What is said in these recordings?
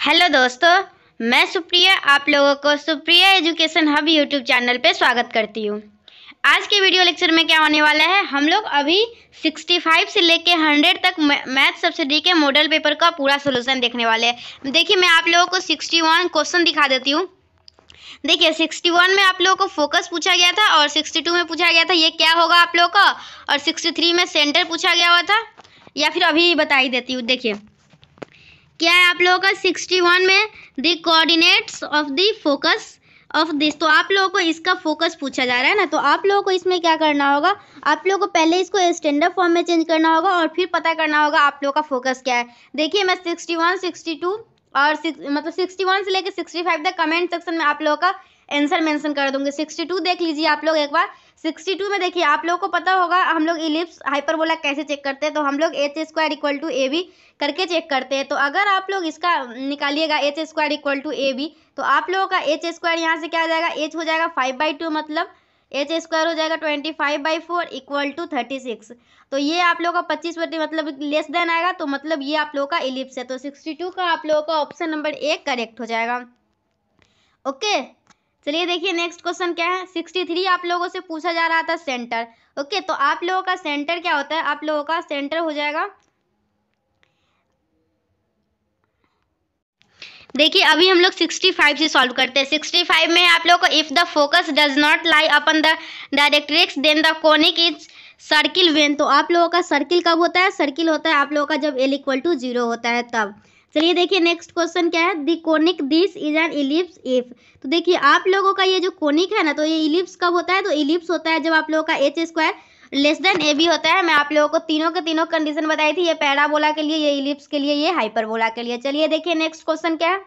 Hello दोस्तों मैं सुप्रिया आप लोगों को Supriya education hub YouTube channel पे स्वागत करती हूँ आज के वीडियो लेक्चर में क्या होने वाला है हम लोग अभी 65 से लेके 100 तक मैथ सब्सिडी के मॉडल पेपर का पूरा सोल्यूशन देखने वाले हैं देखिए मैं आप लोगों को 61 क्वेश्चन दिखा देती हूँ देखिए 61 में आप लोगों को फोकस पूछा गया था और 62 में पूछा गया था ये क्या होगा आप लोगों का और 63 में सेंटर पूछा गया हुआ था या फिर अभी बता ही देती हूँ देखिए क्या है आप लोगों का सिक्सटी वन में the coordinates of the focus of this तो आप लोगों को इसका फोकस पूछा जा रहा है ना तो आप लोगों को इसमें क्या करना होगा आप लोगों को पहले इसको स्टैंडर्ड फॉर्म में चेंज करना होगा और फिर पता करना होगा आप लोगों का फोकस क्या है देखिए मैं सिक्सटी वन सिक्सटी टू और सिक्स मतलब सिक्सटी वन से लेकर सिक्सटी फाइव तक कमेंट सेक्शन में आप लोगों का आंसर मेंशन कर दूंगी 62 देख लीजिए आप लोग एक बार 62 में देखिए आप लोगों को पता होगा हम लोग इलिप्स हाइपरबोला कैसे चेक करते हैं तो हम लोग H square equal to A B करके चेक करते हैं तो अगर आप लोग इसका निकालिएगा H square equal to A B तो आप लोगों का एच स्क्वायर यहाँ से क्या हो जाएगा एच हो जाएगा फाइव बाई टू मतलब एच स्क्वायर हो जाएगा twenty five by four equal to thirty six तो ये आप लोगों का पच्चीस बटी मतलब लेस देन आएगा तो मतलब ये आप लोगों का इलिप्स है तो सिक्सटी टू का आप लोगों का ऑप्शन नंबर एक करेक्ट हो जाएगा ओके okay? चलिए देखिए नेक्स्ट क्वेश्चन क्या है सिक्सटी थ्री आप लोगों से पूछा जा रहा था सेंटर ओके तो आप लोगों का सेंटर क्या होता है आप लोगों का सेंटर हो जाएगा देखिए अभी हम लोग 65 से सॉल्व करते हैं 65 में आप लोग को if the focus does not lie upon the directrix then the conic is circle when तो आप लोगों का सर्किल कब होता है सर्किल होता है आप लोगों का जब एल इक्वल टू जीरो होता है तब चलिए देखिए नेक्स्ट क्वेश्चन क्या है the conic this is an ellipse if तो देखिए आप लोगों का ये जो कोनिक है ना तो ये इलिप्स कब होता है तो इलिप्स होता है जब आप लोगों का H square less than A B होता है मैं आप लोगों को तीनों के तीनों कंडीशन बताई थी ये पैराबोला के लिए ये इलिप्स के लिए ये हाइपरबोला के लिए चलिए देखिए नेक्स्ट क्वेश्चन क्या है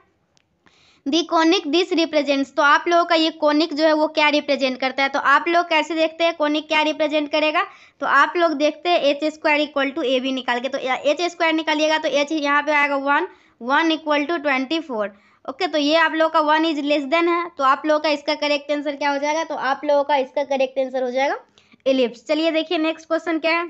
दी कॉनिक दिस रिप्रेजेंट्स तो आप लोगों का ये कॉनिक जो है वो क्या रिप्रेजेंट करता है तो आप लोग कैसे देखते हैं कॉनिक क्या रिप्रेजेंट करेगा तो आप लोग देखते हैं H square equal to A B निकाल के तो एच स्क्वायर निकालिएगा तो एच यहाँ पे आएगा one one equal to twenty four okay तो ये आप लोगों का वन इज लेस देन है तो आप लोगों का इसका करेक्ट आंसर क्या हो जाएगा तो आप लोगों का इसका करेक्ट आंसर हो जाएगा एलिप्स चलिए देखिए नेक्स्ट क्वेश्चन क्या है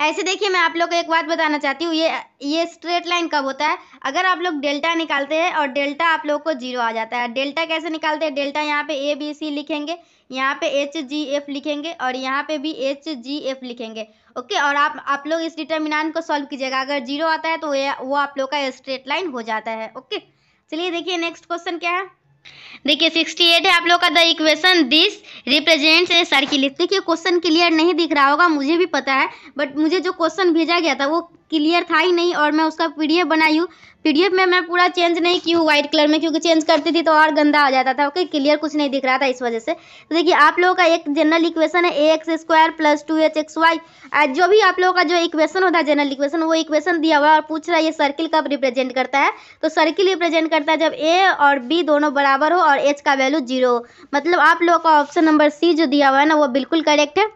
ऐसे देखिए मैं आप लोग को एक बात बताना चाहती हूँ ये ये स्ट्रेट लाइन कब होता है अगर आप लोग डेल्टा निकालते हैं और डेल्टा आप लोग को जीरो आ जाता है डेल्टा कैसे निकालते हैं डेल्टा यहाँ पे ए बी सी लिखेंगे यहाँ पे एच जी एफ लिखेंगे और यहाँ पे भी एच जी एफ लिखेंगे ओके और आप आप लोग इस डिटर्मिनान को सॉल्व कीजिएगा अगर जीरो आता है तो वो आप लोग का स्ट्रेट लाइन हो जाता है ओके चलिए देखिए नेक्स्ट क्वेश्चन क्या है देखिए 68 है आप लोग का the equation this represents a circle देखिए क्वेश्चन क्लियर नहीं दिख रहा होगा मुझे भी पता है बट मुझे जो क्वेश्चन भेजा गया था वो क्लियर था ही नहीं और मैं उसका पी बनाई हूँ पी में मैं पूरा चेंज नहीं की हूँ व्हाइट कलर में क्योंकि चेंज करती थी तो और गंदा आ जाता था ओके क्लियर कुछ नहीं दिख रहा था इस वजह से तो देखिए आप लोगों का एक जनरल इक्वेशन है A X square plus two H X Y जो भी आप लोगों का जो इक्वेशन होता है जनरल इक्वेशन वो इक्वेशन दिया हुआ है और पूछ रहा है ये सर्किल कब रिप्रेजेंट करता है तो सर्किल रिप्रेजेंट करता है जब ए और बी दोनों बराबर हो और एच का वैल्यू जीरो मतलब आप लोगों का ऑप्शन नंबर सी जो दिया हुआ है ना वो बिल्कुल करेक्ट है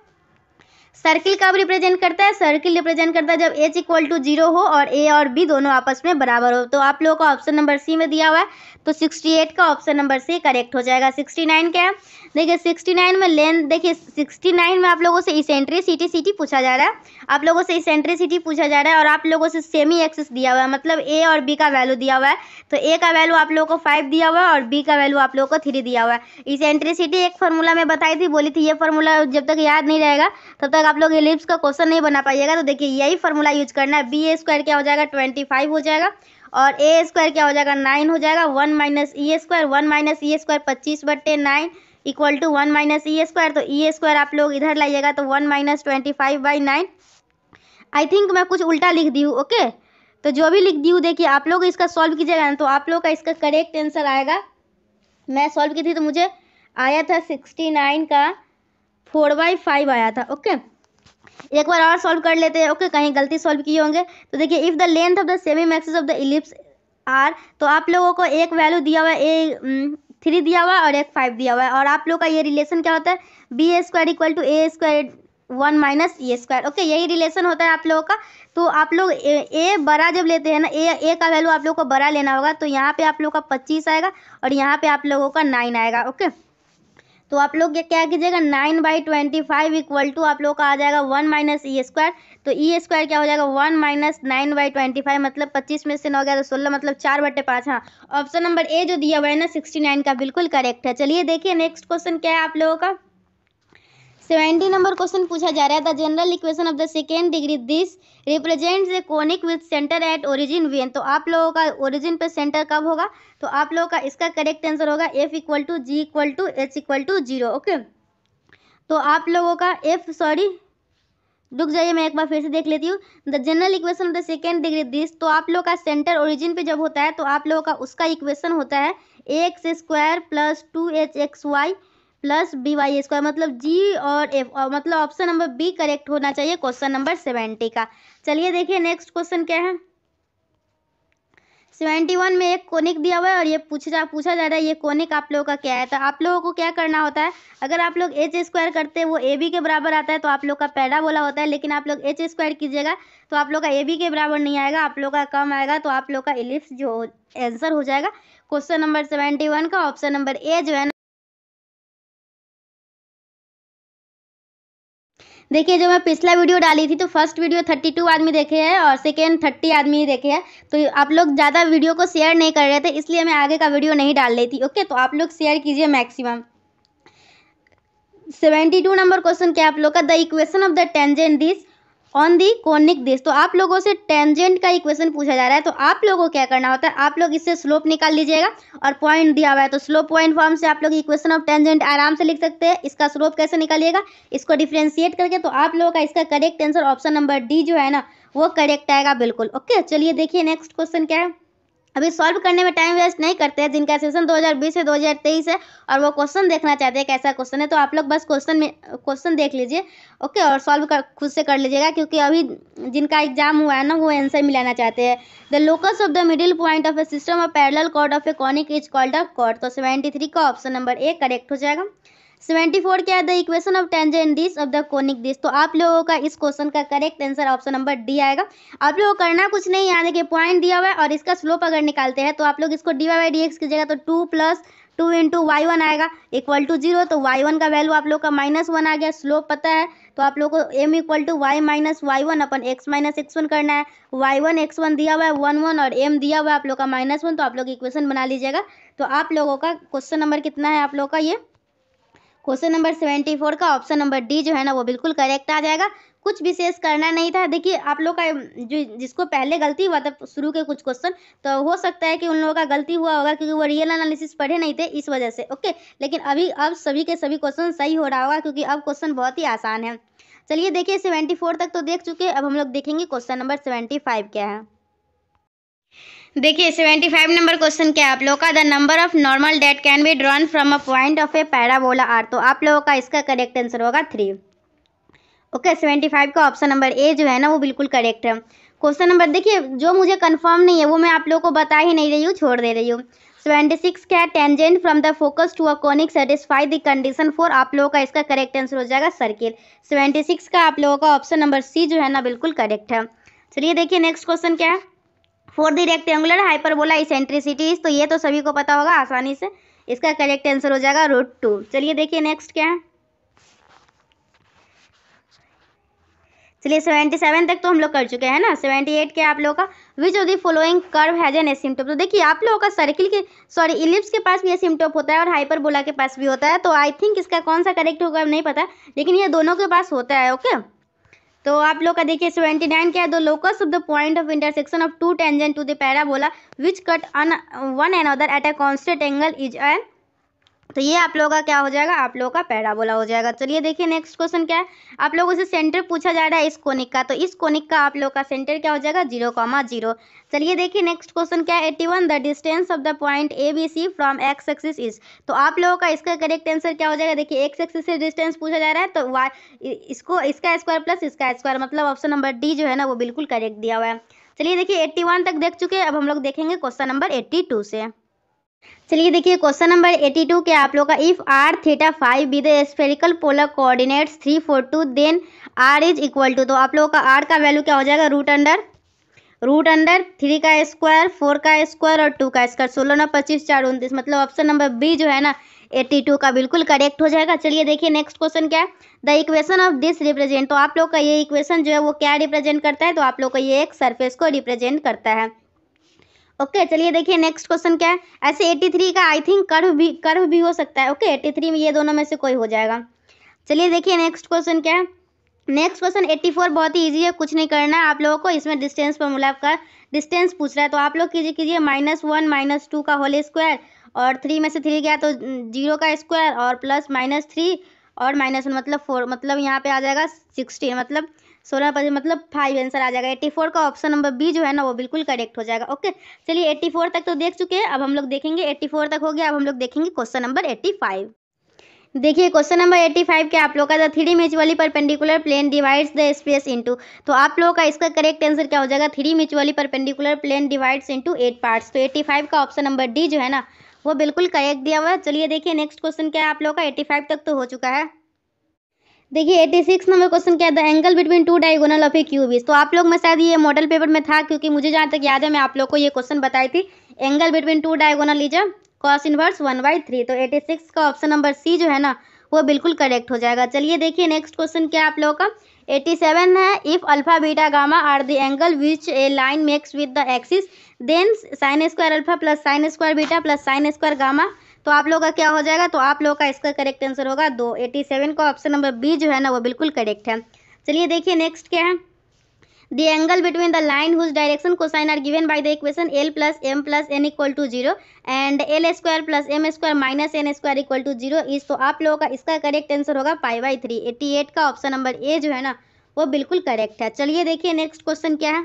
सर्किल कब रिप्रेजेंट करता है सर्किल रिप्रेजेंट करता है जब एच इक्वल टू जीरो हो और ए और बी दोनों आपस में बराबर हो तो आप लोगों का ऑप्शन नंबर सी में दिया हुआ है तो 68 का ऑप्शन नंबर सी करेक्ट हो जाएगा 69 क्या है देखिए 69 में लेंथ देखिए 69 में आप लोगों से इसेंट्री सिटी सिटी पूछा जा रहा है आप लोगों से सिटी पूछा जा रहा है और आप लोगों से सेमी एक्सेस दिया हुआ है मतलब ए और बी का वैल्यू दिया हुआ है तो ए का वैल्यू आप लोगों को फाइव दिया हुआ है और बी का वैल्यू आप लोगों को थ्री दिया हुआ है सिटी एक फॉर्मूला में बताई थी बोली थी ये फॉर्मूला जब तक याद नहीं रहेगा तब तक आप लोग एलिप्स का क्वेश्चन नहीं बना पाइएगा तो देखिए यही फॉर्मूला यूज करना है बी ए स्क्वायर क्या हो जाएगा ट्वेंटी फाइव हो जाएगा और ए स्क्वायर क्या हो जाएगा नाइन हो जाएगा one minus E square one minus E square पच्चीस बट्टे nine equal to one minus E square तो ई e स्क्वायर आप लोग इधर लाइएगा तो one minus twenty five by nine I think मैं कुछ उल्टा लिख दी हूँ ओके तो जो भी लिख दी हूँ देखिए आप लोग इसका सॉल्व कीजिएगा ना तो आप लोग का इसका करेक्ट आंसर आएगा मैं सॉल्व की थी तो मुझे आया था सिक्सटी नाइन का फोर बाई फाइव आया था ओके एक बार और सॉल्व कर लेते हैं ओके कहीं गलती सॉल्व किए होंगे तो देखिए if the length of the semi axis of the ellipse are तो आप लोगों को एक वैल्यू दिया हुआ है ए थ्री दिया हुआ है और एक फाइव दिया हुआ है और आप लोग का ये रिलेशन क्या होता है B A square equal to A square one minus A square okay यही रिलेशन होता है आप लोगों का तो आप लोग ए, बड़ा जब लेते हैं ना ए ए का वैल्यू आप लोग को बड़ा लेना होगा तो यहाँ पे आप लोगों का पच्चीस आएगा और यहाँ पे आप लोगों का नाइन आएगा ओके तो आप लोग ये क्या कीजिएगा nine by twenty five equal to आप लोग का आ जाएगा वन माइनस ई स्क्वायर तो ई e स्क्वायर क्या हो जाएगा one minus nine by twenty five मतलब पच्चीस में से नौ गया तो सोलह मतलब चार बटे पाँच हाँ ऑप्शन नंबर ए जो दिया हुआ है ना सिक्सटी नाइन का बिल्कुल करेक्ट है चलिए देखिए नेक्स्ट क्वेश्चन क्या है आप लोगों का सेवेंटी नंबर क्वेश्चन पूछा जा रहा है the general equation of the second degree this represents a conic with centre at origin we तो आप लोगों का ओरिजिन पे सेंटर कब होगा तो आप लोगों का इसका करेक्ट आंसर होगा F equal to G equal to H equal to zero okay तो आप लोगों का एफ सॉरी रुक जाइए मैं एक बार फिर से देख लेती हूँ the general equation of the second degree this तो आप लोग का सेंटर ओरिजिन पे जब होता है तो आप लोगों का उसका इक्वेशन होता है X square plus two H X Y plus B Y square मतलब जी और एफ और मतलब ऑप्शन नंबर बी करेक्ट होना चाहिए क्वेश्चन नंबर सेवेंटी का चलिए देखिए नेक्स्ट क्वेश्चन क्या है सेवेंटी वन में एक कोनिक दिया हुआ है और ये पूछा जा पूछा जा रहा है ये कोनिक आप लोगों का क्या है तो आप लोगों को क्या करना होता है अगर आप लोग एच स्क्वायर करते हैं वो ए बी के बराबर आता है तो आप लोग का पैरा बोला होता है लेकिन आप लोग एच स्क्वायर कीजिएगा तो आप लोग का ए बी के बराबर नहीं आएगा आप लोग का कम आएगा तो आप लोग का एलिप्स जो आंसर हो जाएगा क्वेश्चन नंबर सेवेंटी वन का ऑप्शन नंबर ए जो है देखिए जो मैं पिछला वीडियो डाली थी तो फर्स्ट वीडियो थर्टी टू आदमी देखे हैं और सेकेंड थर्टी आदमी ही देखे हैं तो आप लोग ज़्यादा वीडियो को शेयर नहीं कर रहे थे इसलिए मैं आगे का वीडियो नहीं डाल रही थी ओके तो आप लोग शेयर कीजिए maximum seventy two number question क्या आप लोग का the equation of the tangent this on the conic this तो आप लोगों से टेंजेंट का इक्वेशन पूछा जा रहा है तो आप लोगों को क्या करना होता है आप लोग इससे स्लोप निकाल लीजिएगा और पॉइंट दिया हुआ है तो स्लोप पॉइंट फॉर्म से आप लोग इक्वेशन ऑफ टेंजेंट आराम से लिख सकते हैं इसका स्लोप कैसे निकालिएगा इसको डिफ्रेंशिएट करके तो आप लोगों का इसका correct answer option number D जो है ना वो करेक्ट आएगा बिल्कुल ओके चलिए देखिए नेक्स्ट क्वेश्चन क्या है अभी सॉल्व करने में टाइम वेस्ट नहीं करते हैं जिनका सेशन 2020 से 2023 है और वो क्वेश्चन देखना चाहते हैं कैसा क्वेश्चन है तो आप लोग बस क्वेश्चन में क्वेश्चन देख लीजिए ओके और सॉल्व कर खुद से कर लीजिएगा क्योंकि अभी जिनका एग्जाम हुआ है ना वो आंसर मिलाना चाहते हैं the locus of the middle point of a system of parallel chord of a conic is called a chord तो सेवेंटी का ऑप्शन नंबर ए करेक्ट हो जाएगा सेवेंटी फोर क्या है the equation of tangent this of the conic this तो आप लोगों का इस क्वेश्चन का correct answer option number D आएगा आप लोगों को करना कुछ नहीं यहाँ देखिए पॉइंट दिया हुआ है और इसका स्लोप अगर निकालते हैं तो आप लोग इसको D Y Y D X कीजिएगा तो two plus two into Y one आएगा इक्वल टू जीरो तो वाई वन का वैल्यू आप लोग का माइनस वन आ गया स्लोप पता है तो आप लोग को M equal to Y minus Y one upon X minus x one करना है वाई वन एक्स वन दिया हुआ है वन वन और एम दिया हुआ है आप लोग का माइनस वन तो आप लोग इक्वेशन बना लीजिएगा तो आप लोगों का क्वेश्चन नंबर कितना है आप लोग का ये क्वेश्चन नंबर सेवेंटी फोर का ऑप्शन नंबर डी जो है ना वो बिल्कुल करेक्ट आ जाएगा कुछ विशेष करना नहीं था देखिए आप लोग का जो जिसको पहले गलती हुआ था शुरू के कुछ क्वेश्चन तो हो सकता है कि उन लोगों का गलती हुआ होगा क्योंकि वो रियल एनालिसिस पढ़े नहीं थे इस वजह से ओके लेकिन अभी अब सभी के सभी क्वेश्चन सही हो रहा होगा क्योंकि अब क्वेश्चन बहुत ही आसान है चलिए देखिए सेवेंटी फोर तक तो देख चुके अब हम लोग देखेंगे क्वेश्चन नंबर सेवेंटी फाइव क्या है देखिए सेवेंटी फाइव नंबर क्वेश्चन क्या है आप लोगों का the number of normal that can be drawn from a point of a parabola are तो आप लोगों का इसका करेक्ट आंसर होगा थ्री ओके सेवेंटी फाइव का ऑप्शन नंबर ए जो है ना वो बिल्कुल करेक्ट है क्वेश्चन नंबर देखिए जो मुझे कंफर्म नहीं है वो मैं आप लोगों को बता ही नहीं रही हूँ छोड़ दे रही हूँ सेवेंटी सिक्स क्या tangent from the focus to a conic satisfy the condition for आप लोगों का इसका करेक्ट आंसर हो जाएगा सर्किल सेवेंटी सिक्स का आप लोगों का ऑप्शन नंबर सी जो है ना बिल्कुल करेक्ट है चलिए देखिए नेक्स्ट क्वेश्चन क्या है for the rectangular hyperbola eccentricities तो ये तो सभी को पता होगा आसानी से इसका करेक्ट आंसर हो जाएगा रूट टू चलिए देखिए नेक्स्ट क्या है चलिए सेवेंटी सेवन तक तो हम लोग कर चुके हैं ना सेवेंटी एट के आप लोगों का which of the following curve has an asymptote तो देखिए आप लोगों का सर्किल के सॉरी इलिप्स के पास भी एसिम्टोप होता है और हाइपरबोला के पास भी होता है तो आई थिंक इसका कौन सा करेक्ट होगा नहीं पता लेकिन ये दोनों के पास होता है ओके okay? तो आप लोग का देखिए सेवेंटी नाइन क्या है the locus of the point of intersection of two tangent to the parabola which cut on one another at a constant angle is an तो ये आप लोगों का क्या हो जाएगा आप लोगों का पैराबोला हो जाएगा चलिए देखिए नेक्स्ट क्वेश्चन क्या है आप लोगों से सेंटर पूछा जा रहा है इस कोनिक का तो इस कोनिक का आप लोगों का सेंटर क्या हो जाएगा जीरो कॉमा जीरो चलिए देखिए नेक्स्ट क्वेश्चन क्या है eighty one the distance of the point A B C from X axis is तो आप लोगों का इसका करेक्ट आंसर क्या हो जाएगा देखिए एक्स एक्सिस से डिस्टेंस पूछा जा रहा है तो वाई इसको इसका स्क्वायर प्लस इसका स्क्वायर मतलब ऑप्शन नंबर डी जो है ना वो बिल्कुल करेक्ट दिया हुआ है चलिए देखिए एट्टी वन तक देख चुके हैं अब हम लोग देखेंगे क्वेश्चन नंबर एट्टी टू से चलिए देखिए क्वेश्चन नंबर 82 के आप लोग का if R theta five be the spherical polar coordinates three four two then R is equal to तो आप लोगों का आर का वैल्यू क्या हो जाएगा root under root under three का स्क्वायर फोर का स्क्वायर और टू का स्क्वायर सोलह नौ पच्चीस चार उनतीस मतलब ऑप्शन नंबर बी जो है ना एट्टी टू का बिल्कुल करेक्ट हो जाएगा चलिए देखिए नेक्स्ट क्वेश्चन क्या है the equation of this represent तो आप लोग का ये इक्वेशन जो है वो क्या रिप्रेजेंट करता है तो आप लोग का ये एक सरफेस को रिप्रेजेंट करता है ओके चलिए देखिए नेक्स्ट क्वेश्चन क्या है ऐसे थ्री का आई थिंक कर्व भी कर्व भी हो सकता है ओके एट्टी थ्री में ये दोनों में से कोई हो जाएगा चलिए देखिए नेक्स्ट क्वेश्चन क्या है नेक्स्ट क्वेश्चन 84 बहुत ही ईजी है कुछ नहीं करना है आप लोगों को इसमें डिस्टेंस मुलाब का डिस्टेंस पूछ रहा है तो आप लोग कीजिए कीजिए माइनस वन माइनस टू का होल स्क्वायर और थ्री में से थ्री गया तो जीरो का स्क्वायर और प्लस माइनस थ्री और माइनस वन मतलब फोर मतलब यहाँ पे आ जाएगा सिक्सटीन मतलब सोलह परसेंट मतलब फाइव आंसर आ जाएगा एट्टी फोर का ऑप्शन नंबर बी जो है ना वो बिल्कुल करेक्ट हो जाएगा ओके चलिए एट्टी फोर तक तो देख चुके हैं अब हम लोग देखेंगे एट्टी फोर तक हो गया अब हम लोग देखेंगे क्वेश्चन नंबर एट्टी फाइव देखिए क्वेश्चन नंबर एट्टी फाइव के आप लोग का the three mutually perpendicular plane divides the space into तो आप लोगों का इसका करेक्ट आंसर क्या हो जाएगा three mutually perpendicular plane divides into eight parts तो एट्टी फाइव का ऑप्शन नंबर डी जो है ना वो बिल्कुल करेक्ट दिया हुआ है चलिए देखिए नेक्स्ट क्वेश्चन क्या है आप लोगों का एट्टी फाइव तक तो हो चुका है देखिए 86 नंबर क्वेश्चन क्या था angle between two diagonal of a is तो आप लोग में शायद ये मॉडल पेपर में था क्योंकि मुझे जहाँ तक याद है मैं आप लोग को ये क्वेश्चन बताई थी angle between two diagonal is cos inverse one by three तो 86 का ऑप्शन नंबर सी जो है ना वो बिल्कुल करेक्ट हो जाएगा चलिए देखिए नेक्स्ट क्वेश्चन क्या आप लोगों का सेवन है if alpha beta gamma are the angle which a line makes with the axis then sine square alpha plus sine square beta plus sine square gamma तो आप लोग का क्या हो जाएगा तो आप लोग का इसका करेक्ट आंसर होगा दो एटी सेवन का ऑप्शन नंबर बी जो है ना वो बिल्कुल करेक्ट है चलिए देखिए नेक्स्ट क्या है angle between the line whose direction cosines are given by the equation l plus m plus n equal to zero and l square plus m square minus n square equal to zero is तो आप लोगों का इसका correct answer होगा pi by three eighty eight का option number A जो है ना वो बिल्कुल करेक्ट है चलिए देखिए नेक्स्ट क्वेश्चन क्या है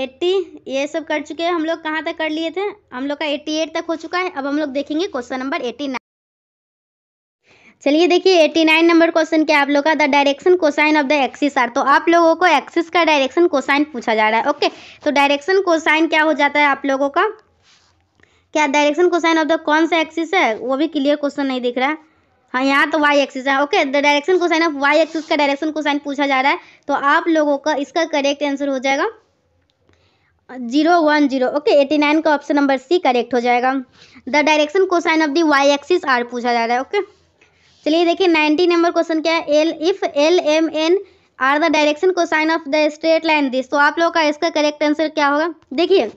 एट्टी ये सब कर चुके हैं हम लोग कहाँ तक कर लिए थे हम लोग का एट्टी एट तक हो चुका है अब हम लोग देखेंगे क्वेश्चन नंबर एट्टी नाइन चलिए देखिए नाइन नंबर क्वेश्चन क्या आप लोग का the direction cosine of the axis are तो आप लोगों को एक्सिस का डायरेक्शन कोसाइन पूछा जा रहा है ओके तो डायरेक्शन कोसाइन क्या हो जाता है आप लोगों का क्या डायरेक्शन कोसाइन ऑफ द कौन सा एक्सिस है वो भी क्लियर क्वेश्चन नहीं दिख रहा है हाँ यहाँ तो वाई एक्सिस है okay the direction cosine of Y axis का डायरेक्शन कोसाइन पूछा जा रहा है तो आप लोगों का इसका करेक्ट आंसर हो जाएगा zero one zero okay eighty nine का ऑप्शन नंबर सी करेक्ट हो जाएगा the direction cosine of the Y axis are पूछा जा रहा है ओके चलिए देखिए नाइनटी नंबर क्वेश्चन क्या है l if l m n are the direction cosine of the straight line this तो आप लोगों का इसका करेक्ट आंसर क्या होगा देखिए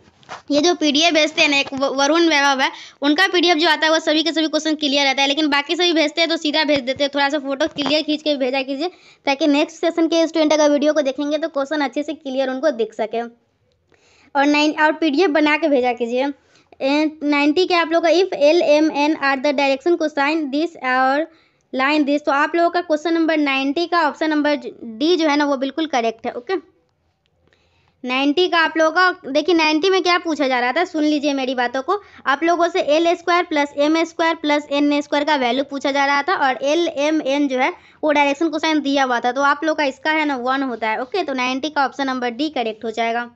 ये जो पी एफ भेजते हैं ना एक वरुण वैभव है उनका पीडीएफ जो आता है वो सभी के सभी क्वेश्चन क्लियर रहता है लेकिन बाकी सभी भेजते हैं तो सीधा भेज देते हैं थोड़ा सा फोटो क्लियर खींच के भेजा कीजिए ताकि नेक्स्ट सेशन के स्टूडेंट अगर वीडियो को देखेंगे तो क्वेश्चन अच्छे से क्लियर उनको दिख सके और नाइन और पी बना के भेजा कीजिए नाइन्टी के आप लोग का if l m n are the direction cosines this और लाइन दिस तो आप लोगों का क्वेश्चन नंबर नाइन्टी का ऑप्शन नंबर डी जो है ना वो बिल्कुल करेक्ट है ओके नाइन्टी का आप लोगों का देखिए नाइन्टी में क्या पूछा जा रहा था सुन लीजिए मेरी बातों को आप लोगों से l square plus m square plus n square का वैल्यू पूछा जा रहा था और एल एम एन जो है वो डायरेक्शन को साइन दिया हुआ था तो आप लोग का इसका है ना वन होता है ओके तो नाइन्टी का ऑप्शन नंबर डी करेक्ट हो जाएगा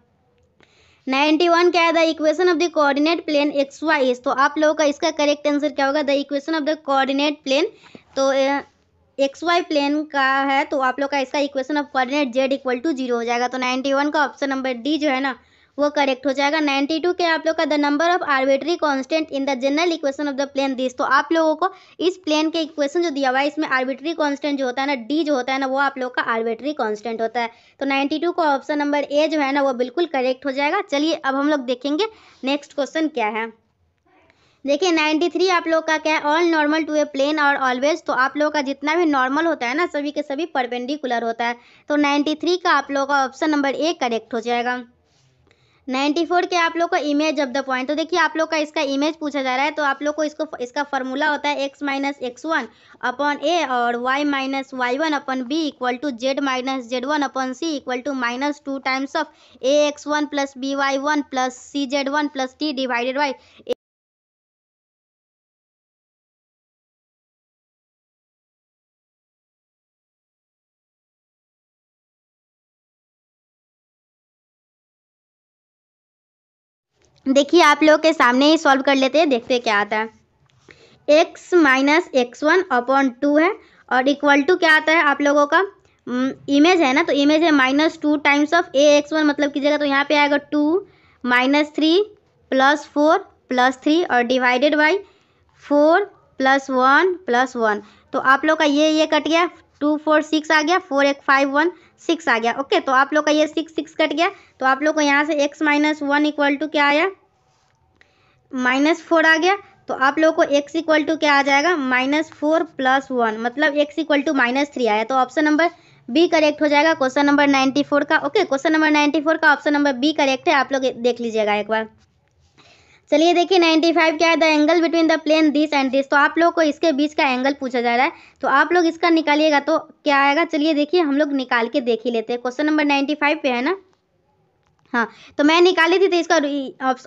नाइन्टी वन क्या है the equation of the coordinate plane x y तो आप लोगों का इसका करेक्ट आंसर क्या होगा the equation of the coordinate plane तो एक्स वाई प्लेन का है तो आप लोग का इसका equation of coordinate z equal to zero हो जाएगा तो नाइन्टी वन का ऑप्शन नंबर डी जो है ना वो करेक्ट हो जाएगा नाइन्टी टू के आप लोग का the number of arbitrary constant in the general equation of the plane this तो आप लोगों को इस प्लेन के इक्वेशन जो दिया हुआ है इसमें आर्बिट्री कॉन्स्टेंट जो होता है ना डी जो होता है ना वो आप लोग का आर्बिट्री कॉन्स्टेंट होता है तो नाइन्टी टू का ऑप्शन नंबर ए जो है ना वो बिल्कुल करेक्ट हो जाएगा चलिए अब हम लोग देखेंगे नेक्स्ट क्वेश्चन क्या है देखिए नाइन्टी थ्री आप लोग का क्या है all normal to a plane और ऑलवेज तो आप लोग का जितना भी नॉर्मल होता है ना सभी के सभी परपेंडिकुलर होता है तो नाइन्टी थ्री का आप लोग का ऑप्शन नंबर ए करेक्ट हो जाएगा नाइन्टी फोर के आप लोग का इमेज ऑफ द पॉइंट तो देखिए आप लोग का इसका इमेज पूछा जा रहा है तो आप लोग को इसको इसका फॉर्मूला होता है x minus x one upon a और y minus Y one upon b equal to z minus z one upon c equal to minus two times of a x one plus B y one plus c z one plus t divided by देखिए आप लोग के सामने ही solve कर लेते हैं देखते क्या आता है x minus x one upon two है और इक्वल टू क्या आता है आप लोगों का इमेज hmm, है ना तो इमेज है minus two times of a x one मतलब कीजिएगा तो यहाँ पे आएगा two minus three plus four plus three और divided by four plus one plus one तो आप लोग का ये ये कट गया टू फोर सिक्स आ गया फोर एक फाइव वन सिक्स आ गया ओके तो आप लोग का ये सिक्स सिक्स कट गया तो आप लोग को यहाँ से x minus one equal to क्या आया माइनस फोर आ गया तो आप लोग को एक्स इक्वल टू क्या आ जाएगा माइनस फोर प्लस वन मतलब x equal to minus three आया तो ऑप्शन नंबर बी करेक्ट हो जाएगा क्वेश्चन नंबर नाइन्टी फोर का okay question number ninety four का ऑप्शन नंबर बी करेक्ट है आप लोग देख लीजिएगा एक बार चलिए देखिए 95 क्या है the angle between the plane this and this तो आप लोग को इसके बीच का एंगल पूछा जा रहा है तो आप लोग इसका निकालिएगा तो क्या आएगा चलिए देखिए हम लोग निकाल के देख ही लेते हैं क्वेश्चन नंबर 95 पे है ना हाँ तो मैं निकाली थी तो इसका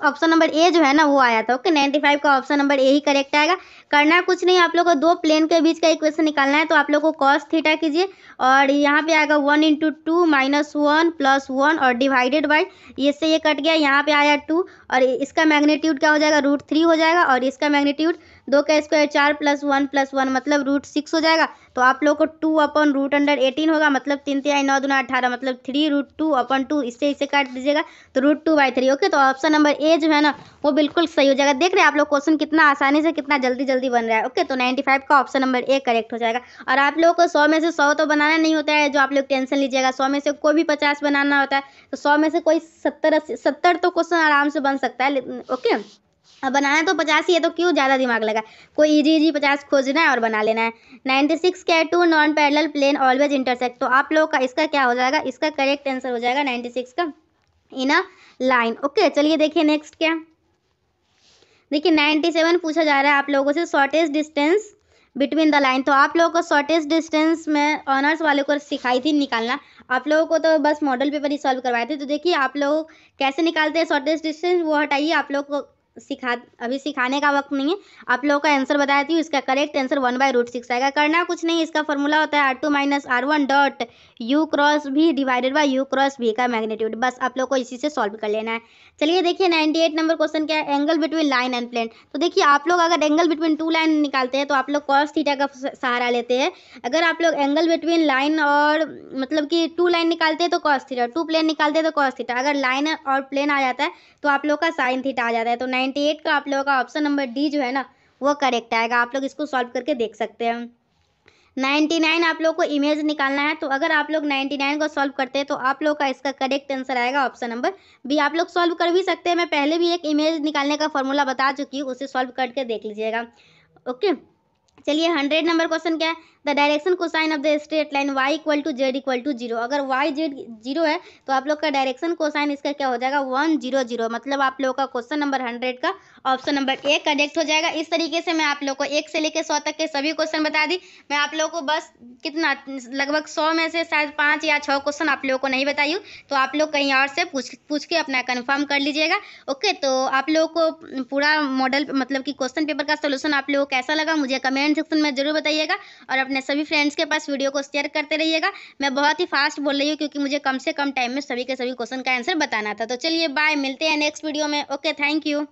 ऑप्शन नंबर ए जो है ना वो आया था ओके नाइन्टी फाइव का ऑप्शन नंबर ए ही करेक्ट आएगा करना कुछ नहीं आप लोग को दो प्लेन के बीच का इक्वेशन निकालना है तो आप लोग को कॉस थीटा कीजिए और यहाँ पे आएगा one into two minus one plus one और डिवाइडेड बाई इससे ये कट गया यहाँ पे आया टू और इसका मैग्नीट्यूड क्या हो जाएगा रूट थ्री हो जाएगा और इसका मैग्नीट्यूड दो का स्क्वायर चार प्लस वन प्लस वन मतलब रूट सिक्स हो जाएगा तो आप लोग को two upon root under eighteen होगा मतलब तीन तिहाई नौ दुना अठारह मतलब three root two upon two इससे इसे काट दीजिएगा तो root two by three okay तो ऑप्शन नंबर ए जो है ना वो बिल्कुल सही हो जाएगा देख रहे हैं आप लोग क्वेश्चन कितना आसानी से कितना जल्दी जल्दी बन रहा है ओके तो नाइन्टी फाइव का ऑप्शन नंबर ए करेक्ट हो जाएगा और आप लोग को सौ में से सौ तो बनाना नहीं होता है जो आप लोग टेंशन लीजिएगा सौ में से कोई भी पचास बनाना होता है तो सौ में से कोई सत्तर अस्सी सत्तर तो क्वेश्चन आराम से बन सकता है ओके बनाना तो पचास ही है तो क्यों ज़्यादा दिमाग लगा कोई इजी इजी पचास खोजना है और बना लेना है नाइन्टी सिक्स के two non parallel plane always intersect तो आप लोगों का इसका क्या हो जाएगा इसका करेक्ट आंसर हो जाएगा नाइन्टी सिक्स का इन अ लाइन ओके चलिए देखिए नेक्स्ट क्या देखिए नाइन्टी सेवन पूछा जा रहा है आप लोगों से shortest distance between the line तो आप लोगों को शॉर्टेस्ट डिस्टेंस में ऑनर्स वाले को सिखाई थी निकालना आप लोगों को तो बस मॉडल पेपर ही सॉल्व करवाए थे तो देखिए आप लोग कैसे निकालते हैं शॉर्टेस्ट डिस्टेंस वो हटाइए आप लोग को सिखा अभी सिखाने का वक्त नहीं है आप लोगों का आंसर बताती हूँ इसका correct answer one by root six आएगा करना कुछ नहीं इसका फॉर्मूला होता है r two minus r one dot u cross v divided by u cross v का मैग्नीट्यूड बस आप लोग को इसी से सॉल्व कर लेना है चलिए देखिए 98 नंबर क्वेश्चन क्या है angle between line and plane तो देखिए आप लोग अगर एंगल बिटवीन टू लाइन निकालते हैं तो आप लोग कॉस थीटा का सहारा लेते हैं अगर आप लोग एंगल बिटवीन लाइन और मतलब कि टू लाइन निकालते हैं तो कॉस थीटा टू प्लेन निकालते हैं तो कॉस थीटा अगर लाइन और प्लेन आ जाता है तो आप लोग का साइन थीटा आ जाता है तो नाइन्टी का आप लोगों का ऑप्शन नंबर डी जो है ना वो करेक्ट आएगा आप लोग इसको सॉल्व करके देख सकते हैं 99 आप लोग को इमेज निकालना है तो अगर आप लोग 99 को सॉल्व करते हैं तो आप लोग का इसका करेक्ट आंसर आएगा ऑप्शन नंबर बी आप लोग सॉल्व कर भी सकते हैं मैं पहले भी एक इमेज निकालने का फॉर्मूला बता चुकी हूँ उसे सॉल्व करके देख लीजिएगा ओके चलिए हंड्रेड नंबर क्वेश्चन क्या है the direction cosines of the straight line y equal to z equal to zero अगर वाई जेड जीरो है तो आप लोग का डायरेक्शन को साइन इसका क्या हो जाएगा वन जीरो जीरो मतलब आप लोगों का क्वेश्चन नंबर हंड्रेड का ऑप्शन नंबर ए करेक्ट हो जाएगा इस तरीके से मैं आप लोग को एक से लेकर सौ तक के सभी क्वेश्चन बता दी मैं आप लोग को बस कितना लगभग सौ में से शायद पाँच या छः क्वेश्चन आप लोगों को नहीं बताई तो आप लोग कहीं और से पूछ पूछ के अपना कन्फर्म कर लीजिएगा ओके तो आप लोगों को पूरा मॉडल मतलब कि क्वेश्चन पेपर का सोल्यूशन आप लोगों को कैसा लगा मुझे कमेंट कमेंट सेक्शन में ज़रूर बताइएगा और अपने सभी फ्रेंड्स के पास वीडियो को शेयर करते रहिएगा मैं बहुत ही फास्ट बोल रही हूँ क्योंकि मुझे कम से कम टाइम में सभी के सभी क्वेश्चन का आंसर बताना था तो चलिए बाय मिलते हैं नेक्स्ट वीडियो में ओके थैंक यू